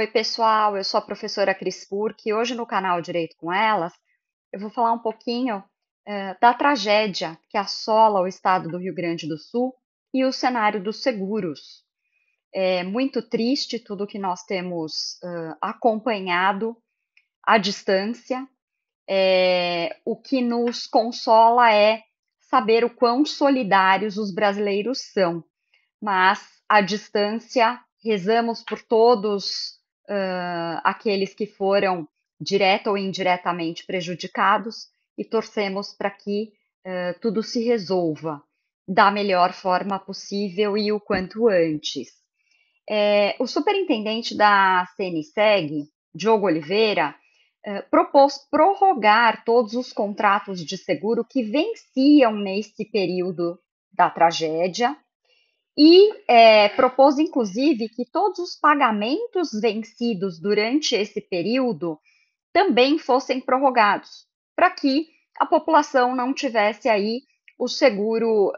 Oi, pessoal, eu sou a professora Cris Burke. e hoje no canal Direito com Elas eu vou falar um pouquinho eh, da tragédia que assola o estado do Rio Grande do Sul e o cenário dos seguros. É muito triste tudo que nós temos acompanhado à distância. É, o que nos consola é saber o quão solidários os brasileiros são, mas à distância rezamos por todos uh, aqueles que foram direta ou indiretamente prejudicados e torcemos para que uh, tudo se resolva da melhor forma possível e o quanto antes. É, o superintendente da CNSEG, Diogo Oliveira, propôs prorrogar todos os contratos de seguro que venciam nesse período da tragédia e é, propôs, inclusive, que todos os pagamentos vencidos durante esse período também fossem prorrogados, para que a população não tivesse aí o seguro uh,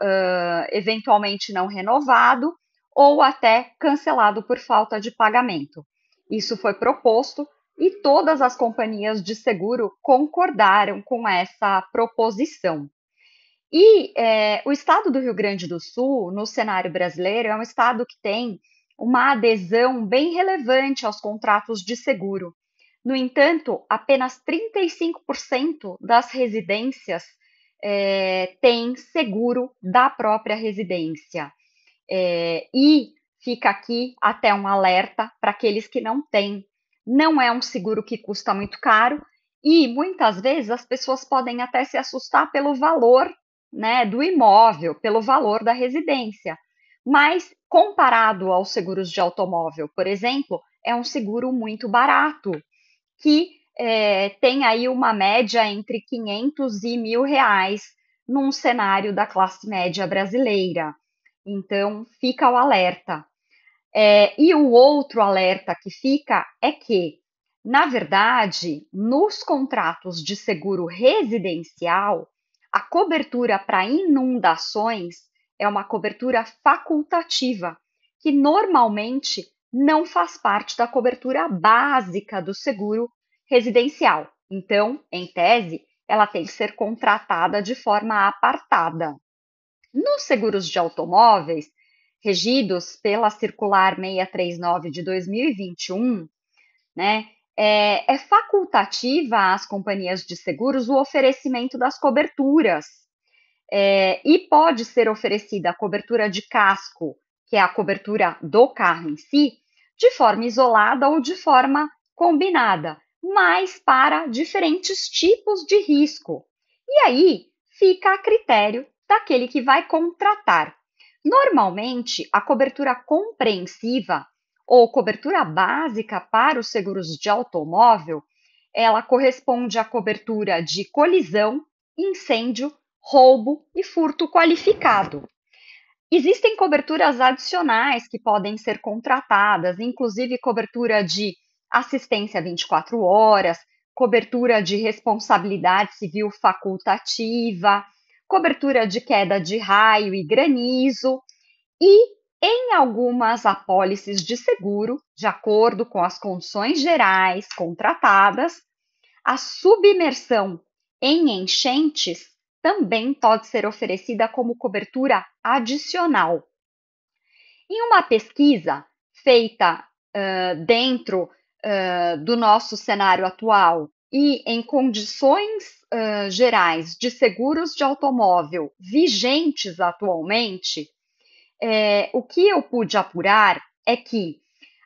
eventualmente não renovado ou até cancelado por falta de pagamento. Isso foi proposto e todas as companhias de seguro concordaram com essa proposição. E é, o estado do Rio Grande do Sul, no cenário brasileiro, é um estado que tem uma adesão bem relevante aos contratos de seguro. No entanto, apenas 35% das residências é, tem seguro da própria residência. É, e fica aqui até um alerta para aqueles que não têm. Não é um seguro que custa muito caro e muitas vezes as pessoas podem até se assustar pelo valor né, do imóvel, pelo valor da residência. Mas, comparado aos seguros de automóvel, por exemplo, é um seguro muito barato, que é, tem aí uma média entre 500 e mil reais num cenário da classe média brasileira. Então, fica o alerta. É, e o outro alerta que fica é que, na verdade, nos contratos de seguro residencial, a cobertura para inundações é uma cobertura facultativa, que normalmente não faz parte da cobertura básica do seguro residencial. Então, em tese, ela tem que ser contratada de forma apartada. Nos seguros de automóveis, regidos pela Circular 639 de 2021, né, é, é facultativa às companhias de seguros o oferecimento das coberturas. É, e pode ser oferecida a cobertura de casco, que é a cobertura do carro em si, de forma isolada ou de forma combinada, mas para diferentes tipos de risco. E aí fica a critério daquele que vai contratar. Normalmente, a cobertura compreensiva ou cobertura básica para os seguros de automóvel, ela corresponde à cobertura de colisão, incêndio, roubo e furto qualificado. Existem coberturas adicionais que podem ser contratadas, inclusive cobertura de assistência 24 horas, cobertura de responsabilidade civil facultativa, cobertura de queda de raio e granizo e em algumas apólices de seguro, de acordo com as condições gerais contratadas, a submersão em enchentes também pode ser oferecida como cobertura adicional. Em uma pesquisa feita uh, dentro uh, do nosso cenário atual e em condições uh, gerais de seguros de automóvel vigentes atualmente, é, o que eu pude apurar é que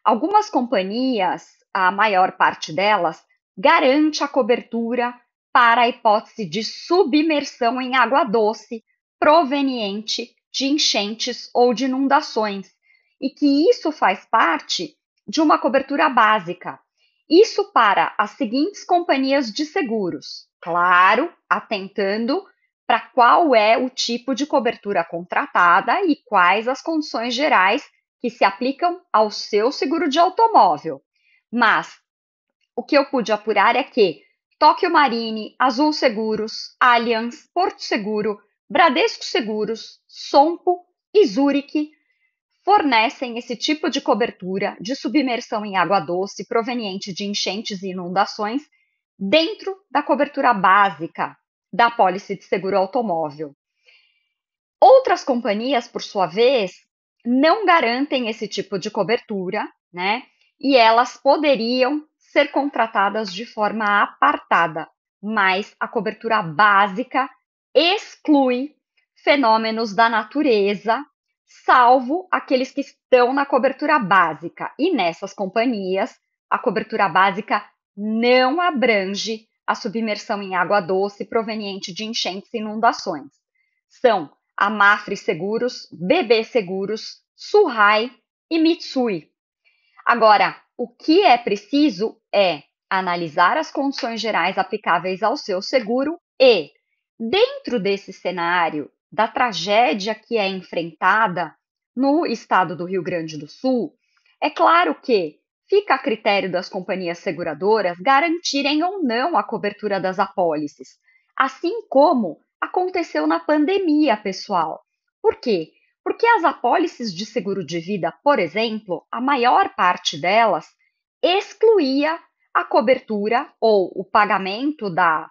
algumas companhias, a maior parte delas, garante a cobertura para a hipótese de submersão em água doce proveniente de enchentes ou de inundações, e que isso faz parte de uma cobertura básica. Isso para as seguintes companhias de seguros, claro, atentando para qual é o tipo de cobertura contratada e quais as condições gerais que se aplicam ao seu seguro de automóvel. Mas o que eu pude apurar é que Tóquio Marine, Azul Seguros, Allianz, Porto Seguro, Bradesco Seguros, Sompo e Zurich fornecem esse tipo de cobertura de submersão em água doce proveniente de enchentes e inundações dentro da cobertura básica da pólice de seguro automóvel. Outras companhias, por sua vez, não garantem esse tipo de cobertura, né? E elas poderiam ser contratadas de forma apartada, mas a cobertura básica exclui fenômenos da natureza, salvo aqueles que estão na cobertura básica. E nessas companhias, a cobertura básica não abrange a submersão em água doce proveniente de enchentes e inundações. São Amafre Seguros, BB Seguros, Surrai e Mitsui. Agora, o que é preciso é analisar as condições gerais aplicáveis ao seu seguro e, dentro desse cenário da tragédia que é enfrentada no estado do Rio Grande do Sul, é claro que fica a critério das companhias seguradoras garantirem ou não a cobertura das apólices, assim como aconteceu na pandemia, pessoal. Por quê? Porque as apólices de seguro de vida, por exemplo, a maior parte delas excluía a cobertura ou o pagamento da,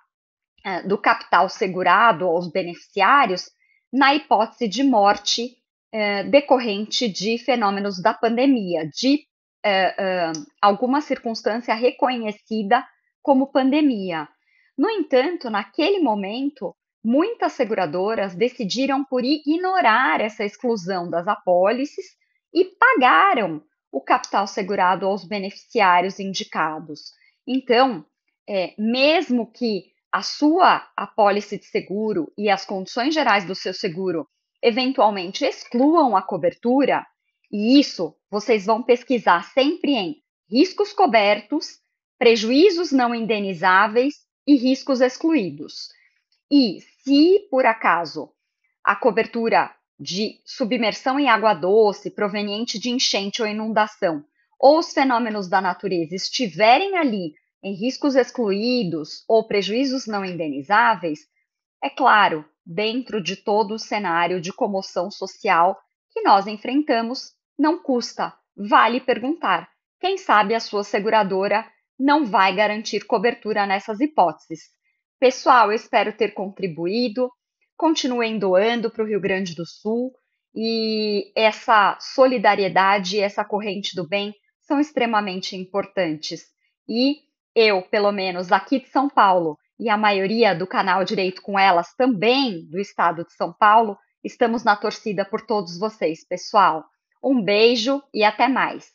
eh, do capital segurado aos beneficiários na hipótese de morte eh, decorrente de fenômenos da pandemia, de é, é, alguma circunstância reconhecida como pandemia. No entanto, naquele momento, muitas seguradoras decidiram por ignorar essa exclusão das apólices e pagaram o capital segurado aos beneficiários indicados. Então, é, mesmo que a sua apólice de seguro e as condições gerais do seu seguro eventualmente excluam a cobertura, e isso vocês vão pesquisar sempre em riscos cobertos, prejuízos não indenizáveis e riscos excluídos. E se por acaso a cobertura de submersão em água doce proveniente de enchente ou inundação ou os fenômenos da natureza estiverem ali em riscos excluídos ou prejuízos não indenizáveis, é claro, dentro de todo o cenário de comoção social que nós enfrentamos, não custa, vale perguntar. Quem sabe a sua seguradora não vai garantir cobertura nessas hipóteses. Pessoal, eu espero ter contribuído. Continuem doando para o Rio Grande do Sul e essa solidariedade, essa corrente do bem são extremamente importantes. E eu, pelo menos aqui de São Paulo, e a maioria do canal Direito com Elas também do estado de São Paulo, Estamos na torcida por todos vocês, pessoal. Um beijo e até mais!